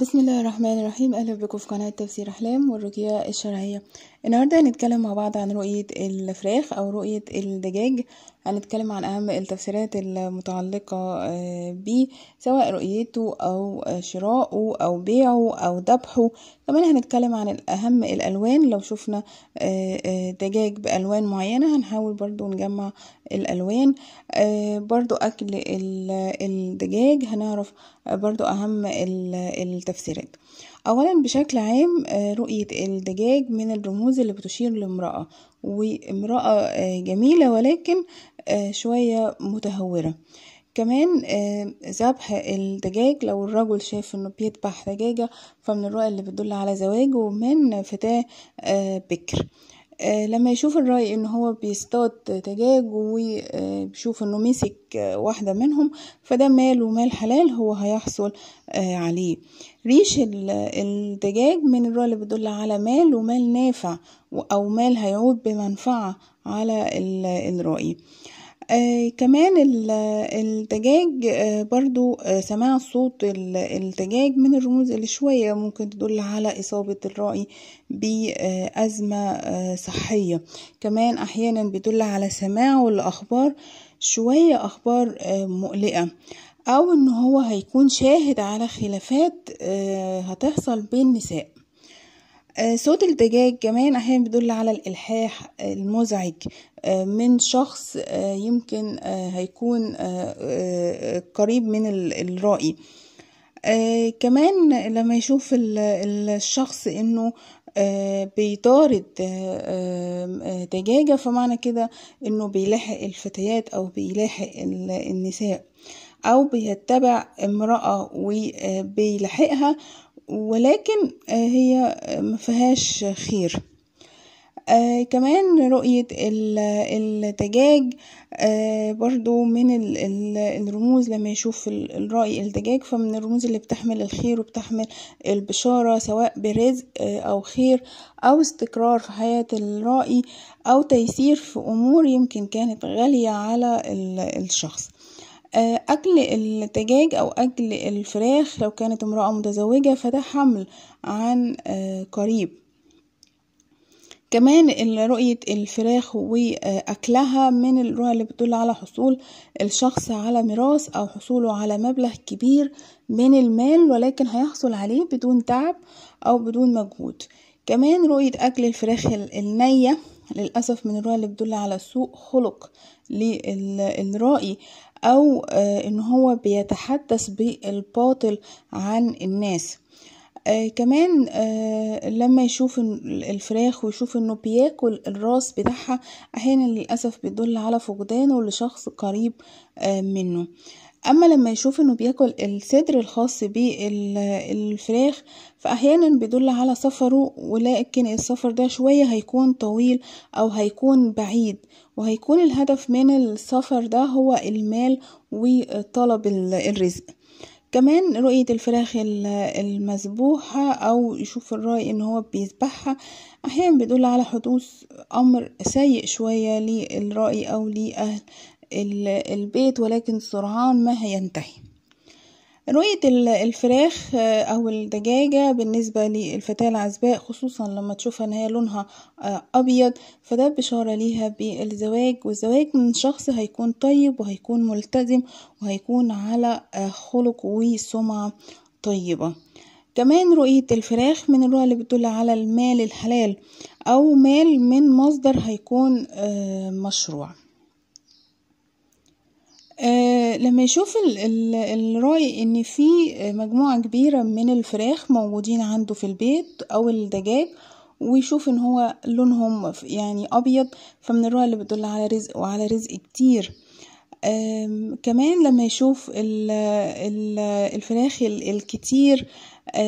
بسم الله الرحمن الرحيم اهلا بكم في قناه تفسير احلام والرقيه الشرعيه النهارده هنتكلم مع بعض عن رؤيه الفراخ او رؤيه الدجاج هنتكلم عن أهم التفسيرات المتعلقة آه، بيه سواء رؤيته أو آه، شراءه أو بيعه أو ذبحه كمان هنتكلم عن أهم الألوان لو شفنا آه، دجاج بألوان معينة هنحاول برضو نجمع الألوان برضو أكل الدجاج هنعرف برضو أهم التفسيرات أولا بشكل عام آه، رؤية الدجاج من الرموز اللي بتشير لامرأة وامرأة آه، جميلة ولكن آه، شوية متهورة كمان ذبح الدجاج لو الرجل شاف انه بيذبح دجاجة فمن الرؤى اللي بتدل على زواج ومن فتاة بكر آه، لما يشوف الراي ان هو بيصطاد دجاج وبيشوف آه، انه مسك آه، واحدة منهم فده مال ومال حلال هو هيحصل عليه ريش الدجاج من الراي اللي بتدل على مال ومال نافع او مال هيعود بمنفعة على الرأي آه، كمان الدجاج آه، برضو آه، سماع صوت الدجاج من الرموز اللي شوية ممكن تدل على إصابة الرأي بأزمة صحية كمان أحيانا بيدل على سماعه لأخبار شوية أخبار مقلقة أو أنه هو هيكون شاهد على خلافات هتحصل بين نساء آه، صوت الدجاج كمان احيانا بيدل على الالحاح آه، المزعج آه، من شخص يمكن هيكون قريب من الراي كمان لما يشوف الشخص انه بيطارد دجاجة فمعنى كده انه بيلاحق الفتيات او بيلاحق النساء او بيتبع امرأة وبيلاحقها ولكن آه، هي آه، مفيهاش خير آه، كمان رؤية الدجاج برضو من الرموز لما يشوف الرأي الدجاج فمن الرموز اللي بتحمل الخير وبتحمل البشارة سواء برزق أو خير أو استقرار في حياة الرأي أو تيسير في أمور يمكن كانت غالية على الشخص آه، أكل الدجاج أو أكل الفراخ لو كانت امرأة متزوجة فده حمل عن آه، قريب كمان رؤية الفراخ وأكلها من الرؤى اللي بتدل على حصول الشخص على ميراث أو حصوله على مبلغ كبير من المال ولكن هيحصل عليه بدون تعب أو بدون مجهود كمان رؤية أكل الفراخ النية للأسف من الرؤى اللي بتدل على سوء خلق للرائي أو آه، إن هو بيتحدث بالباطل عن الناس آه كمان آه لما يشوف الفراخ ويشوف انه بياكل الراس بتاعها احيانا للاسف بيدل على فقدانه لشخص قريب آه منه آه اما لما يشوف انه بياكل الصدر الخاص بالفراخ فاحيانا بيدل على سفره ولكن السفر ده شويه هيكون طويل او هيكون بعيد وهيكون الهدف من السفر ده هو المال وطلب الرزق كمان رؤية الفراخ المذبوحة أو يشوف الراي إن هو بيذبحها أحيانا بيدل على حدوث أمر سيء شوية للرأي أو لأهل البيت ولكن سرعان ما هينتهي رؤية الفراخ آه، أو الدجاجة بالنسبة للفتاة العزباء خصوصا لما تشوفها إن هي لونها آه، أبيض فده بشارة ليها بالزواج والزواج من شخص هيكون طيب وهيكون ملتزم وهيكون على آه، خلق وسمعة طيبة كمان رؤية الفراخ من الرؤى اللي بتدل على المال الحلال أو مال من مصدر هيكون مشروع لما يشوف الراي ان في مجموعة كبيرة من الفراخ موجودين عنده في البيت او الدجاج ويشوف ان هو لونهم يعني ابيض فمن الرؤى اللي بتدل على رزق وعلى رزق كتير كمان لما يشوف ال ال الفراخ الكتير آم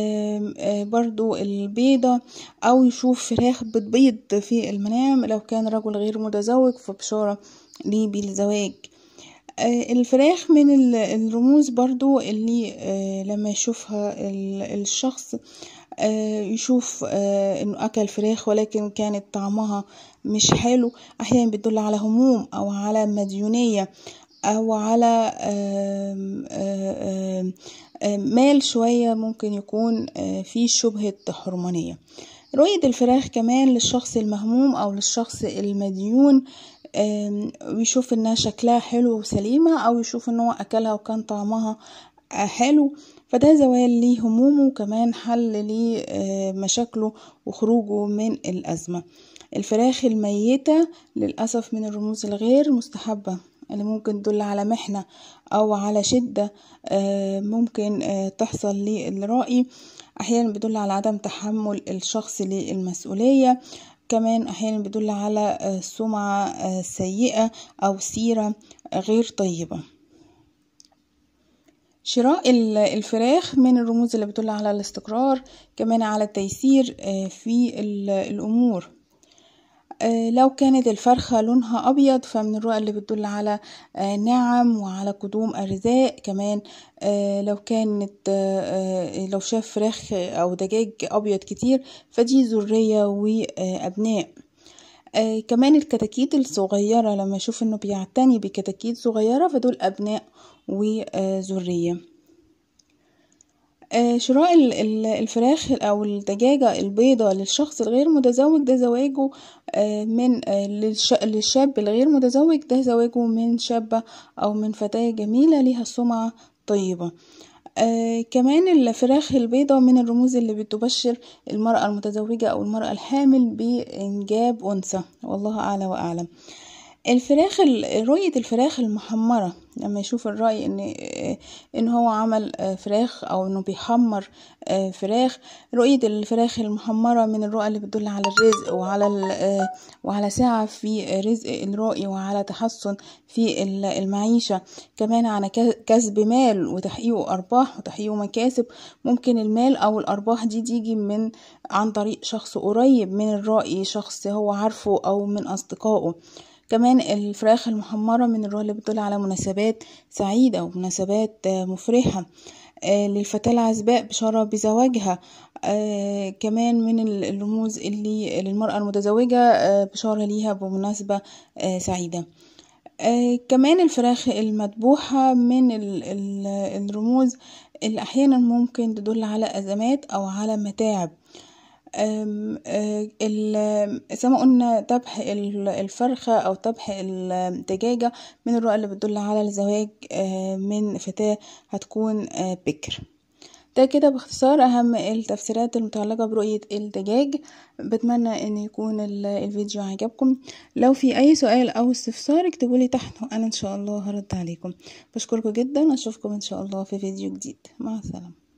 آم آه، برضو البيضة أو يشوف فراخ بتبيض في المنام لو كان رجل غير متزوج فبشارة ليه بالزواج آه، الفراخ من الرموز برضو اللي آه، لما يشوفها الشخص آه، يشوف انه اكل فراخ ولكن كانت طعمها مش حلو احيانا بتدل على هموم او على مديونية او على مال شوية ممكن يكون فيه شبهة حرمانية رؤية الفراخ كمان للشخص المهموم أو للشخص المديون ويشوف انها شكلها حلو وسليمة او يشوف ان هو اكلها وكان طعمها آه، حلو فده زوال ليه همومه وكمان حل ليه آه، مشاكله وخروجه من الأزمة الفراخ الميتة للأسف من الرموز الغير مستحبة اللي ممكن تدل على محنة أو على شدة آه، ممكن تحصل للرأي أحيانا بدل على عدم تحمل الشخص للمسؤولية كمان أحيانا بيدل على آه، سمعة آه، سيئة أو سيرة غير طيبة شراء الفراخ من الرموز اللي بتدل على الاستقرار كمان على التيسير آه، في الأمور آه، لو كانت الفرخة لونها أبيض فمن الرؤى اللي بتدل على آه، نعم وعلى قدوم أرزاق كمان آه، لو كانت لو شاف فراخ أو دجاج أبيض كتير فدي ذرية وأبناء كمان الكتاكيت الصغيرة لما أشوف إنه بيعتني بكتاكيت صغيرة فدول أبناء وذرية آه، شراء الفراخ أو الدجاجة البيضة للشخص الغير متزوج ده زواجه آه، من آه، للشاب الغير متزوج ده زواجه من شابة أو من فتاة جميلة ليها سمعة طيبة آه كمان الفراخ البيضة من الرموز اللي بتبشر المرأة المتزوجة أو المرأة الحامل بإنجاب أنثى والله أعلى وأعلم الفراخ رؤية الفراخ المحمرة لما يشوف الراي ان ان هو عمل آه، فراخ او انه بيحمر آه، فراخ رؤية الفراخ المحمرة من الرؤى اللي بتدل على الرزق وعلى آه، وعلى سعة في رزق الرائي وعلى تحسن في المعيشة كمان على كسب مال وتحقيق ارباح وتحقيق مكاسب ممكن المال او الارباح دي تيجي من عن طريق شخص قريب من الرائي شخص هو عارفه او من اصدقائه كمان الفراخ المحمرة من الرول اللي بتدل على مناسبات سعيدة ومناسبات آه، مفرحة آه، للفتاة العزباء بشارة بزواجها آه، كمان من الرموز اللي للمرأة المتزوجة بشارة ليها بمناسبة سعيدة كمان الفراخ المذبوحة من الرموز اللي أحيانا ممكن تدل على أزمات أو على متاعب أه، زي ما قلنا ذبح الفرخة أو ذبح الدجاجة من الرؤى اللي بتدل على الزواج أه، من فتاة هتكون أه، بكر ده كده باختصار أهم التفسيرات المتعلقة برؤية الدجاج بتمنى أن يكون الفيديو عجبكم لو في أي سؤال أو استفسار اكتبوا لي تحت وأنا إن شاء الله هرد عليكم بشكركم جدا وأشوفكم إن شاء الله في فيديو جديد مع السلامة